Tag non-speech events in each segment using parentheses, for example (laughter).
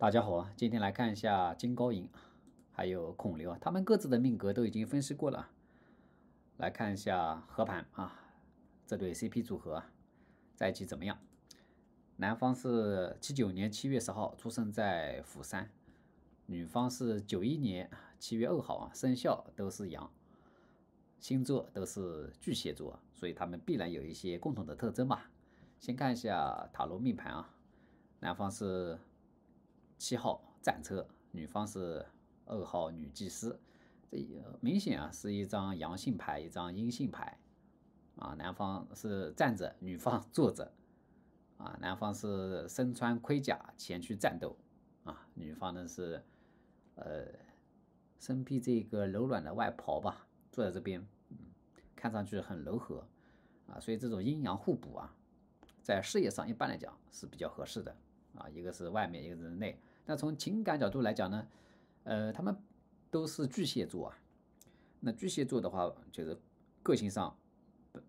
大家好，啊，今天来看一下金高银，还有孔刘啊，他们各自的命格都已经分析过了。来看一下合盘啊，这对 CP 组合在一起怎么样？男方是七九年七月十号出生在釜山，女方是九一年七月二号啊，生肖都是羊，星座都是巨蟹座，所以他们必然有一些共同的特征吧。先看一下塔罗命盘啊，男方是。七号战车，女方是二号女祭司，这明显啊是一张阳性牌，一张阴性牌，啊，男方是站着，女方 (laughs) 坐着，啊，男方是身穿盔甲前去战斗，啊，女方呢是呃身披这个柔软的外袍吧，坐在这边，嗯，看上去很柔和，啊，所以这种阴阳互补啊，在事业上一般来讲是比较合适的，啊，一个是外面，一个是内。那从情感角度来讲呢，呃，他们都是巨蟹座啊。那巨蟹座的话，就是个性上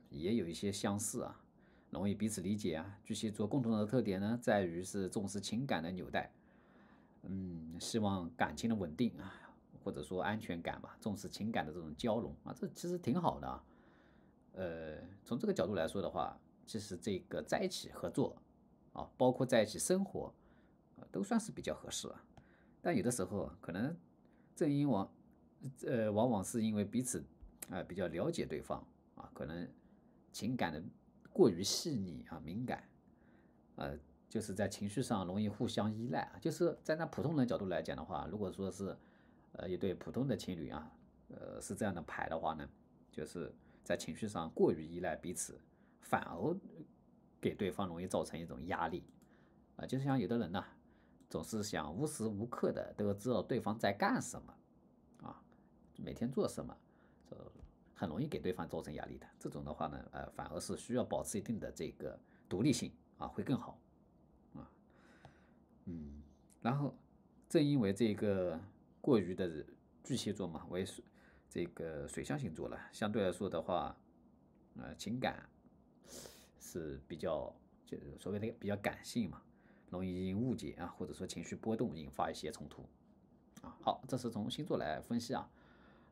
也有一些相似啊，容易彼此理解啊。巨蟹座共同的特点呢，在于是重视情感的纽带，嗯，希望感情的稳定啊，或者说安全感吧，重视情感的这种交融啊，这其实挺好的啊。呃，从这个角度来说的话，其实这个在一起合作啊，包括在一起生活。都算是比较合适啊，但有的时候可能，正因往，呃，往往是因为彼此啊比较了解对方啊，可能情感的过于细腻啊敏感，呃，就是在情绪上容易互相依赖啊。就是在那普通人角度来讲的话，如果说是，呃，一对普通的情侣啊，呃，是这样的牌的话呢，就是在情绪上过于依赖彼此，反而给对方容易造成一种压力啊。就是像有的人呢。总是想无时无刻的都要知道对方在干什么，啊，每天做什么，就很容易给对方造成压力的。这种的话呢，呃，反而是需要保持一定的这个独立性啊，会更好，啊，嗯，然后正因为这个过于的巨蟹座嘛，为水这个水象星座了，相对来说的话，呃，情感是比较就是所谓的比较感性嘛。容易误解啊，或者说情绪波动引发一些冲突啊。好，这是从星座来分析啊，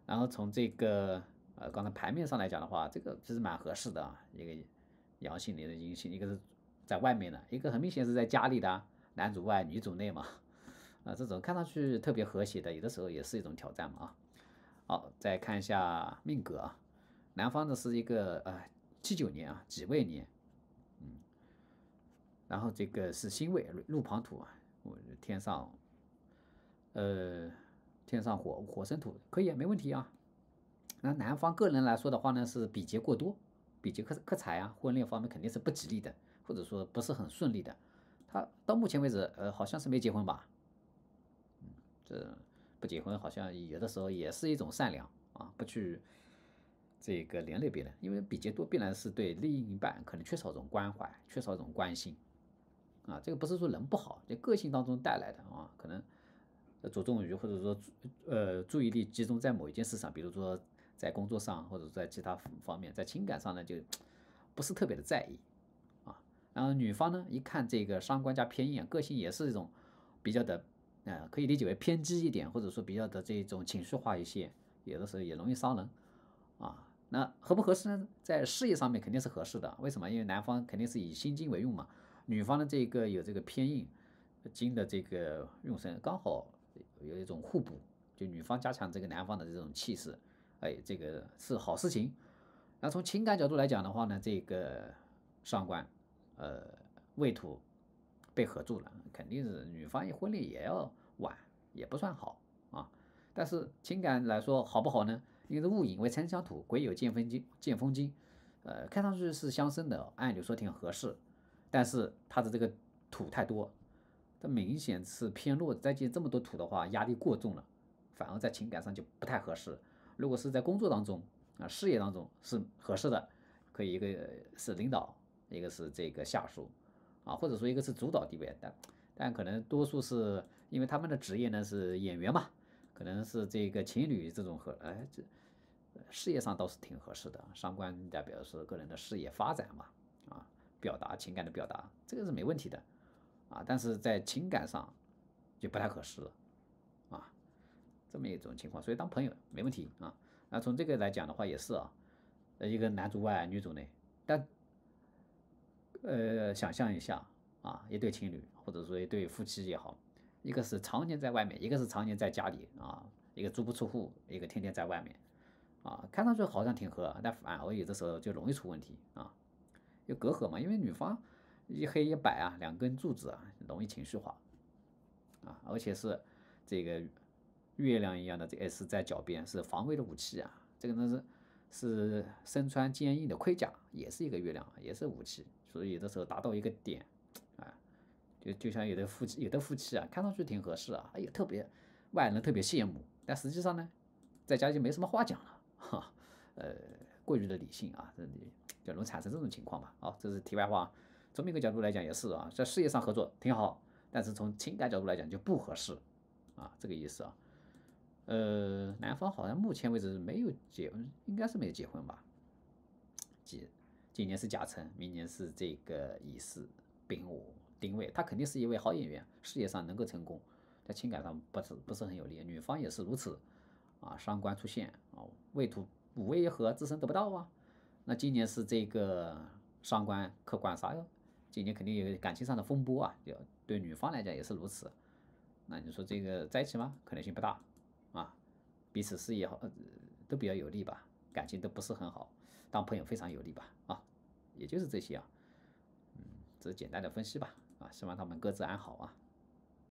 然后从这个呃刚才牌面上来讲的话，这个其实蛮合适的啊，一个阳性的一个阴性，一个是在外面的，一个很明显是在家里的，男主外女主内嘛。啊，这种看上去特别和谐的，有的时候也是一种挑战嘛啊。好，再看一下命格啊，男方的是一个呃七九年啊，己未年。然后这个是辛位路旁土，啊，我天上，呃，天上火火生土可以啊，没问题啊。那男方个人来说的话呢，是比劫过多，比劫克克财啊，婚恋方面肯定是不吉利的，或者说不是很顺利的。他到目前为止，呃，好像是没结婚吧。这不结婚好像有的时候也是一种善良啊，不去这个连累别人，因为比劫多必然是对另一半可能缺少一种关怀，缺少一种关心。啊，这个不是说人不好，就个性当中带来的啊，可能着重于或者说呃注意力集中在某一件事上，比如说在工作上，或者在其他方面，在情感上呢就不是特别的在意啊。然后女方呢，一看这个伤官加偏印，个性也是一种比较的，呃，可以理解为偏激一点，或者说比较的这种情绪化一些，有的时候也容易伤人啊。那合不合适呢？在事业上面肯定是合适的，为什么？因为男方肯定是以心经为用嘛。女方的这个有这个偏硬金的这个用神，刚好有一种互补，就女方加强这个男方的这种气势，哎，这个是好事情。那从情感角度来讲的话呢，这个上官，呃，未土被合住了，肯定是女方婚礼也要晚，也不算好啊。但是情感来说好不好呢？因为是戊寅为参相土，癸有见风金，见风金，呃，看上去是相生的，按理说挺合适。但是他的这个土太多，这明显是偏弱。再进这么多土的话，压力过重了，反而在情感上就不太合适。如果是在工作当中啊，事业当中是合适的，可以一个是领导，一个是这个下属啊，或者说一个是主导地位。但但可能多数是因为他们的职业呢是演员嘛，可能是这个情侣这种合，哎，这事业上倒是挺合适的。商官代表是个人的事业发展嘛。表达情感的表达，这个是没问题的，啊，但是在情感上就不太合适了，啊，这么一种情况，所以当朋友没问题啊。那从这个来讲的话也是啊，一个男主外女主内，但呃，想象一下啊，一对情侣或者说一对夫妻也好，一个是常年在外面，一个是常年在家里啊，一个足不出户，一个天天在外面，啊，看上去好像挺合，但反而有的时候就容易出问题啊。有隔阂嘛？因为女方一黑一白啊，两根柱子啊，容易情绪化啊，而且是这个月亮一样的，这哎是在脚边，是防卫的武器啊。这个呢是是身穿坚硬的盔甲，也是一个月亮，也是武器。所以有的时候达到一个点啊，就就像有的夫妻有的夫妻啊，看上去挺合适啊，哎呀，特别外人特别羡慕，但实际上呢，在家就没什么话讲了哈。呃，过于的理性啊，这里。就能产生这种情况吧？啊，这是题外话。从一个角度来讲也是啊，在事业上合作挺好，但是从情感角度来讲就不合适啊，这个意思啊。呃，男方好像目前为止没有结婚，应该是没有结婚吧？几今年是甲辰，明年是这个乙巳、丙午、丁未，他肯定是一位好演员，事业上能够成功，在情感上不是不是很有利。女方也是如此啊，伤官出现啊，未土五一合自身得不到啊。那今年是这个伤官克官杀哟，今年肯定有感情上的风波啊，就对女方来讲也是如此。那你说这个在一起吗？可能性不大啊，彼此事业好都比较有利吧，感情都不是很好，当朋友非常有利吧，啊，也就是这些啊，嗯，这简单的分析吧，啊，希望他们各自安好啊。